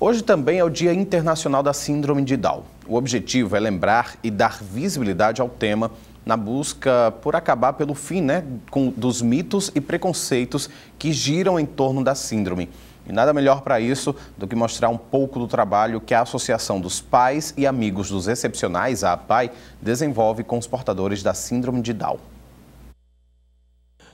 Hoje também é o Dia Internacional da Síndrome de Down. O objetivo é lembrar e dar visibilidade ao tema na busca por acabar pelo fim né, com, dos mitos e preconceitos que giram em torno da síndrome. E nada melhor para isso do que mostrar um pouco do trabalho que a Associação dos Pais e Amigos dos Excepcionais, a APAI, desenvolve com os portadores da Síndrome de Down.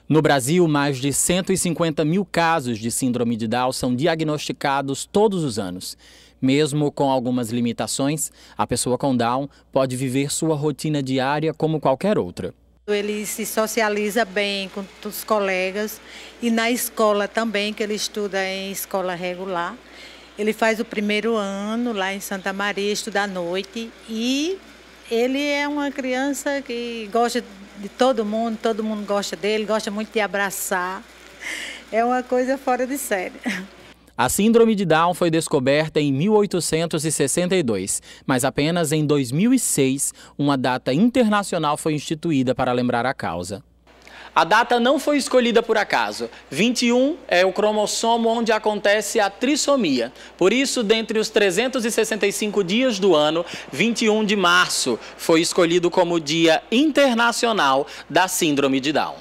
No Brasil, mais de 150 mil casos de síndrome de Down são diagnosticados todos os anos. Mesmo com algumas limitações, a pessoa com Down pode viver sua rotina diária como qualquer outra. Ele se socializa bem com os colegas e na escola também, que ele estuda em escola regular. Ele faz o primeiro ano lá em Santa Maria, estuda à noite e ele é uma criança que gosta de todo mundo, todo mundo gosta dele, gosta muito de abraçar. É uma coisa fora de série. A síndrome de Down foi descoberta em 1862, mas apenas em 2006 uma data internacional foi instituída para lembrar a causa. A data não foi escolhida por acaso. 21 é o cromossomo onde acontece a trissomia. Por isso, dentre os 365 dias do ano, 21 de março foi escolhido como o Dia Internacional da Síndrome de Down.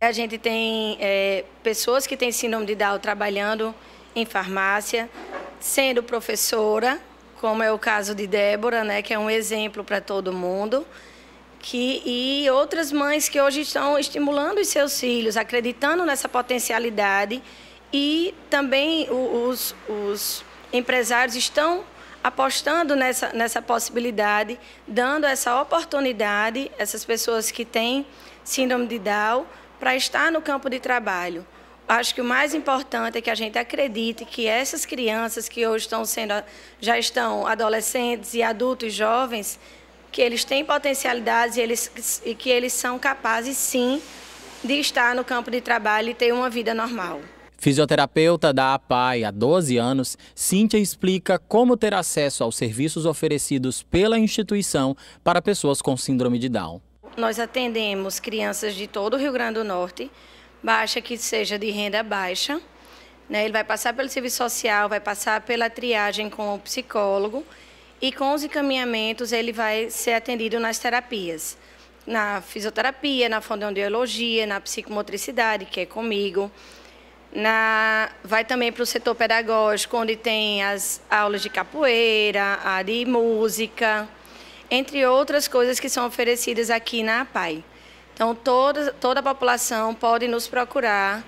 A gente tem é, pessoas que têm síndrome de Down trabalhando em farmácia, sendo professora, como é o caso de Débora, né, que é um exemplo para todo mundo que, e outras mães que hoje estão estimulando os seus filhos, acreditando nessa potencialidade e também os, os empresários estão apostando nessa, nessa possibilidade, dando essa oportunidade, essas pessoas que têm síndrome de Down, para estar no campo de trabalho. Acho que o mais importante é que a gente acredite que essas crianças que hoje estão sendo, já estão adolescentes e adultos jovens, que eles têm potencialidades e, eles, e que eles são capazes, sim, de estar no campo de trabalho e ter uma vida normal. Fisioterapeuta da APAI há 12 anos, Cíntia explica como ter acesso aos serviços oferecidos pela instituição para pessoas com síndrome de Down. Nós atendemos crianças de todo o Rio Grande do Norte, baixa que seja de renda baixa. Né? Ele vai passar pelo serviço social, vai passar pela triagem com o psicólogo e com os encaminhamentos ele vai ser atendido nas terapias, na fisioterapia, na fonoaudiologia, na psicomotricidade, que é comigo. Na, vai também para o setor pedagógico, onde tem as aulas de capoeira, a de música, entre outras coisas que são oferecidas aqui na APAI. Então, toda, toda a população pode nos procurar,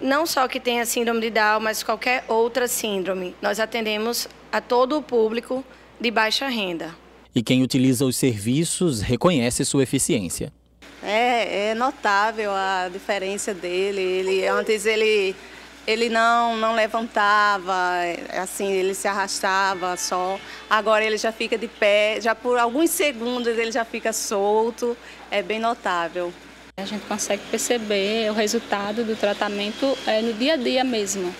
não só que tenha síndrome de Down, mas qualquer outra síndrome. Nós atendemos a todo o público de baixa renda. E quem utiliza os serviços reconhece sua eficiência. É, é notável a diferença dele. Ele, antes ele, ele não, não levantava, é, assim, ele se arrastava só. Agora ele já fica de pé, já por alguns segundos ele já fica solto. É bem notável. A gente consegue perceber o resultado do tratamento é, no dia a dia mesmo.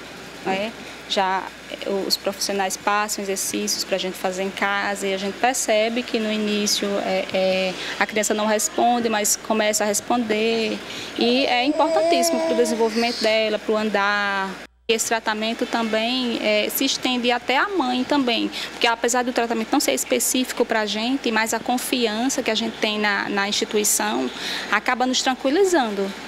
Né? Já é, os profissionais passam exercícios para a gente fazer em casa e a gente percebe que no início é, é, a criança não responde, mas começa a responder. E é importantíssimo para o desenvolvimento dela, para o andar. Esse tratamento também é, se estende até a mãe também, porque apesar do tratamento não ser específico para a gente, mas a confiança que a gente tem na, na instituição acaba nos tranquilizando.